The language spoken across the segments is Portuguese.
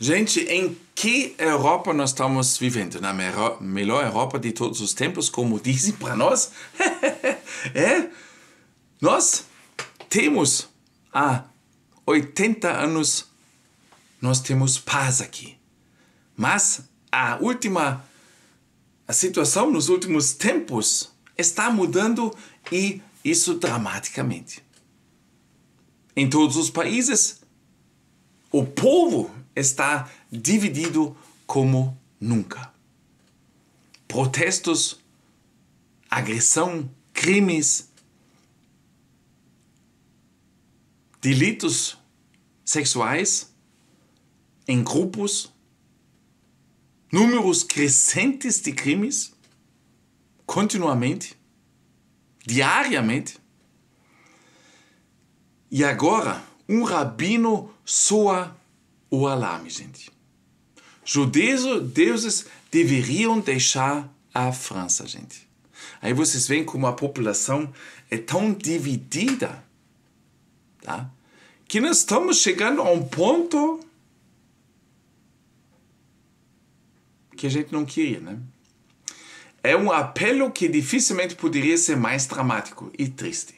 Gente, em que Europa nós estamos vivendo? Na melhor Europa de todos os tempos, como dizem para nós? é? Nós temos há 80 anos, nós temos paz aqui. Mas a última a situação nos últimos tempos está mudando e isso dramaticamente. Em todos os países, o povo está dividido como nunca. Protestos, agressão, crimes, delitos sexuais em grupos, números crescentes de crimes, continuamente, diariamente. E agora, um rabino soa o alarme, gente. Judeus deveriam deixar a França, gente. Aí vocês veem como a população é tão dividida, tá? Que nós estamos chegando a um ponto que a gente não queria, né? É um apelo que dificilmente poderia ser mais dramático e triste.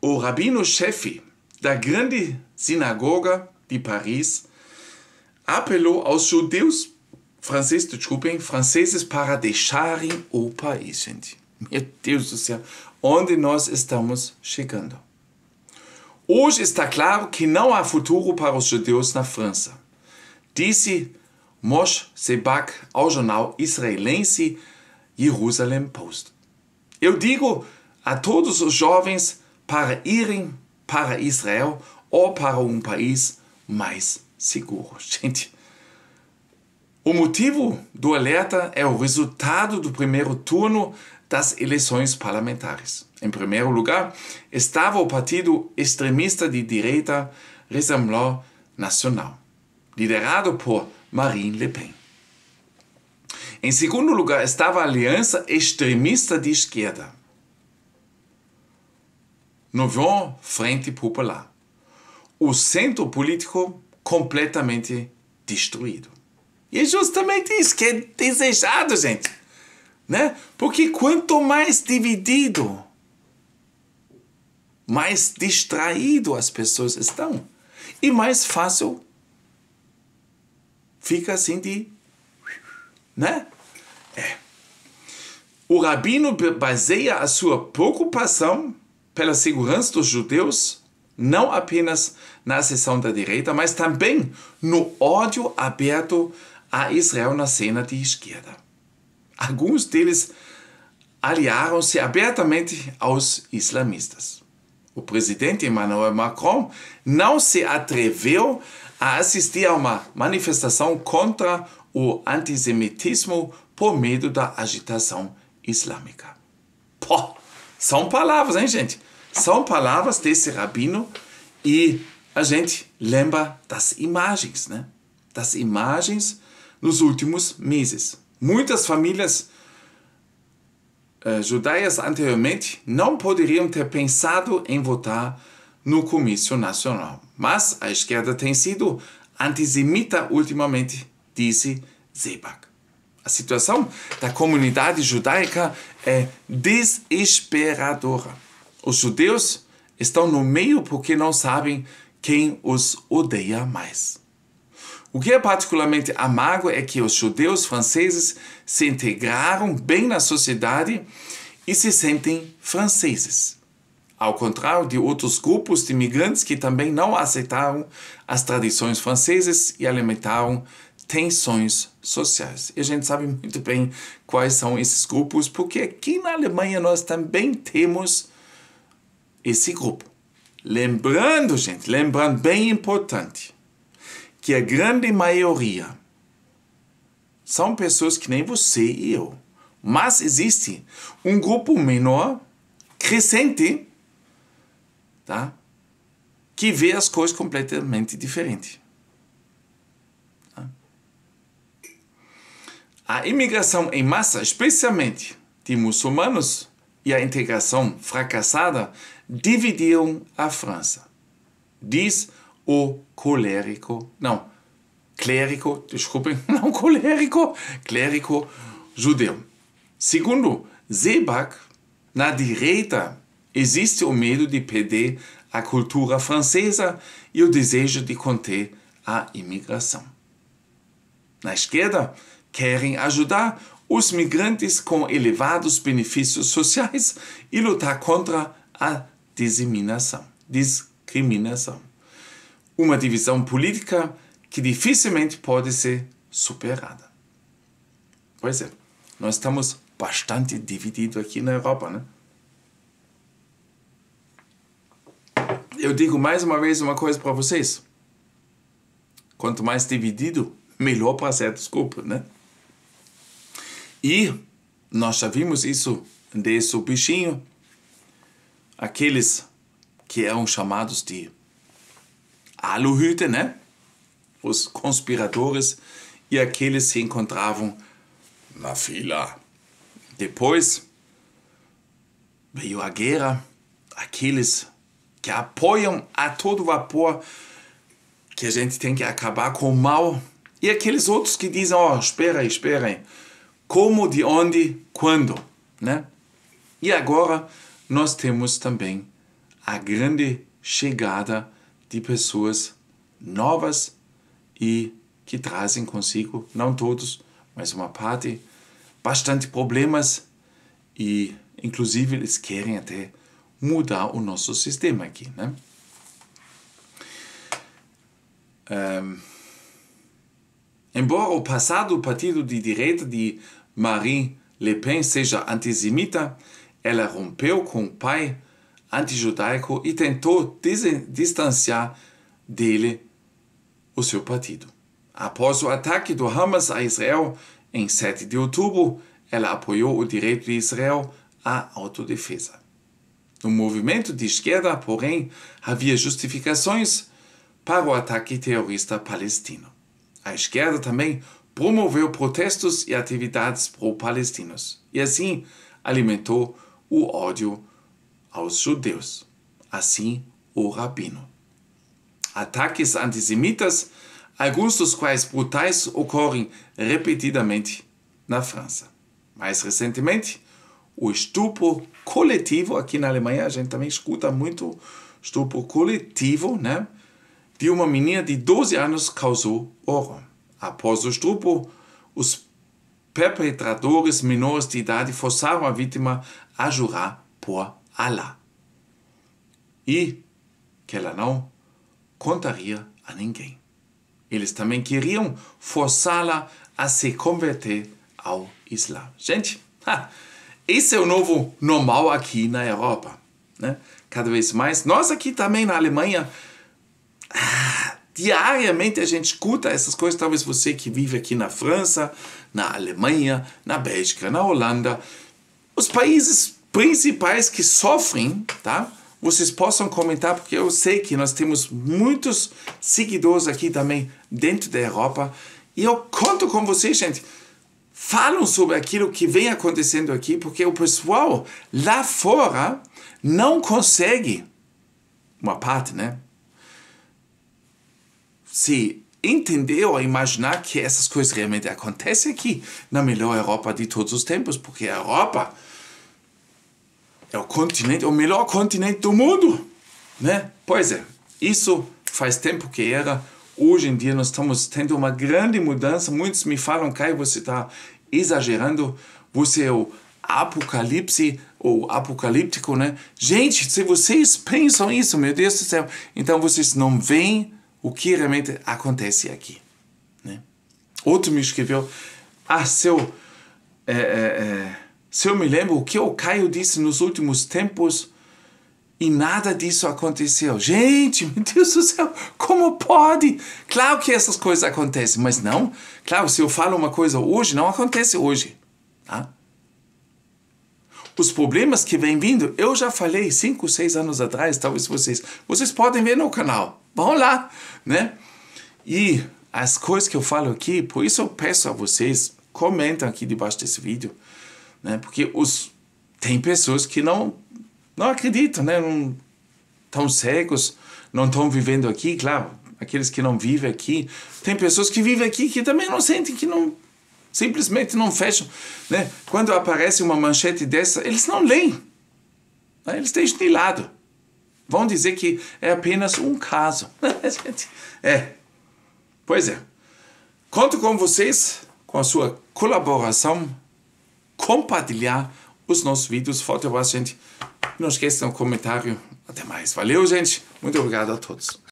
O rabino-chefe da grande sinagoga de Paris, apelou aos judeus franceses, desculpem, franceses para deixarem o país, gente. Meu Deus do céu, onde nós estamos chegando? Hoje está claro que não há futuro para os judeus na França, disse Moshe Sebak ao jornal israelense Jerusalem Post. Eu digo a todos os jovens para irem para Israel ou para um país mais seguro. Gente, o motivo do alerta é o resultado do primeiro turno das eleições parlamentares. Em primeiro lugar, estava o partido extremista de direita Rassemblement Nacional, liderado por Marine Le Pen. Em segundo lugar, estava a aliança extremista de esquerda, Nouveau Frente Popular. O centro político completamente destruído. E é justamente isso que é desejado, gente. Né? Porque quanto mais dividido, mais distraído as pessoas estão. E mais fácil fica assim de. Né? É. O rabino baseia a sua preocupação pela segurança dos judeus, não apenas na seção da direita, mas também no ódio aberto a Israel na cena de esquerda. Alguns deles aliaram-se abertamente aos islamistas. O presidente Emmanuel Macron não se atreveu a assistir a uma manifestação contra o antissemitismo por medo da agitação islâmica. Pô, são palavras, hein, gente? São palavras desse rabino e a gente lembra das imagens, né? Das imagens nos últimos meses. Muitas famílias eh, judaias anteriormente não poderiam ter pensado em votar no comício nacional. Mas a esquerda tem sido antissemita ultimamente, disse Zebak. A situação da comunidade judaica é desesperadora. Os judeus estão no meio porque não sabem quem os odeia mais. O que é particularmente amargo é que os judeus franceses se integraram bem na sociedade e se sentem franceses. Ao contrário de outros grupos de imigrantes que também não aceitaram as tradições francesas e alimentaram tensões sociais. E a gente sabe muito bem quais são esses grupos, porque aqui na Alemanha nós também temos esse grupo. Lembrando, gente, lembrando, bem importante, que a grande maioria são pessoas que nem você e eu. Mas existe um grupo menor, crescente, tá? que vê as coisas completamente diferentes. Tá? A imigração em massa, especialmente de muçulmanos, e a integração fracassada dividiu a França. Diz o colérico, não, clérico, desculpem, não colérico, clérico judeu. Segundo Zebac, na direita existe o medo de perder a cultura francesa e o desejo de conter a imigração. Na esquerda, querem ajudar os migrantes com elevados benefícios sociais e lutar contra a disseminação, discriminação. Uma divisão política que dificilmente pode ser superada. Pois é, nós estamos bastante divididos aqui na Europa, né? Eu digo mais uma vez uma coisa para vocês. Quanto mais dividido, melhor para certos grupos, né? E nós já vimos isso desse bichinho, aqueles que eram chamados de aluhüte, né? Os conspiradores e aqueles se encontravam na fila. Depois veio a guerra, aqueles que apoiam a todo vapor que a gente tem que acabar com o mal e aqueles outros que dizem, ó, oh, espera aí como, de onde, quando, né? E agora nós temos também a grande chegada de pessoas novas e que trazem consigo, não todos, mas uma parte, bastante problemas e, inclusive, eles querem até mudar o nosso sistema aqui, né? Um, embora o passado partido de direita de Marie Le Pen seja antisemita, ela rompeu com o pai antijudaico e tentou distanciar dele o seu partido. Após o ataque do Hamas a Israel em 7 de outubro, ela apoiou o direito de Israel à autodefesa. No movimento de esquerda, porém, havia justificações para o ataque terrorista palestino. A esquerda também promoveu protestos e atividades pro-palestinos e assim alimentou o ódio aos judeus. Assim, o rabino. Ataques antissemitas, alguns dos quais brutais, ocorrem repetidamente na França. Mais recentemente, o estupro coletivo, aqui na Alemanha a gente também escuta muito estupro coletivo, né? De uma menina de 12 anos causou horror. Após o estupro, os perpetradores menores de idade forçaram a vítima a jurar por Allah e que ela não contaria a ninguém. Eles também queriam forçá-la a se converter ao Islã. Gente, ha, esse é o novo normal aqui na Europa. Né? Cada vez mais. Nós aqui também na Alemanha. Ah, Diariamente a gente escuta essas coisas, talvez você que vive aqui na França, na Alemanha, na Bélgica, na Holanda, os países principais que sofrem, tá? Vocês possam comentar, porque eu sei que nós temos muitos seguidores aqui também dentro da Europa. E eu conto com vocês, gente. Falam sobre aquilo que vem acontecendo aqui, porque o pessoal lá fora não consegue, uma parte, né? se entender ou imaginar que essas coisas realmente acontecem aqui na melhor Europa de todos os tempos, porque a Europa é o continente, o melhor continente do mundo, né? Pois é, isso faz tempo que era. Hoje em dia nós estamos tendo uma grande mudança. Muitos me falam, Kai, você está exagerando, você é o apocalipse ou apocalíptico, né? Gente, se vocês pensam isso, meu Deus do céu, então vocês não veem o que realmente acontece aqui. Né? Outro me escreveu: Ah, se eu, é, eh, é, eh, eh, se eu me lembro o que o Caio disse nos últimos tempos e nada disso aconteceu. Gente, meu Deus do céu, como pode? Claro que essas coisas acontecem, mas não. Claro, se eu falo uma coisa hoje, não acontece hoje. Tá? os problemas que vem vindo, eu já falei 5, 6 anos atrás, talvez vocês, vocês podem ver no canal. Vão lá, né? E as coisas que eu falo aqui, por isso eu peço a vocês, comentem aqui debaixo desse vídeo, né? Porque os tem pessoas que não não acreditam, né? Não tão cegos, não estão vivendo aqui, claro. Aqueles que não vivem aqui, tem pessoas que vivem aqui que também não sentem que não Simplesmente não fecham. Né? Quando aparece uma manchete dessa, eles não leem. Né? Eles deixam de lado. Vão dizer que é apenas um caso. é. Pois é. Conto com vocês, com a sua colaboração, compartilhar os nossos vídeos. Forte abraço, gente. Não esqueçam o comentário. Até mais. Valeu, gente. Muito obrigado a todos.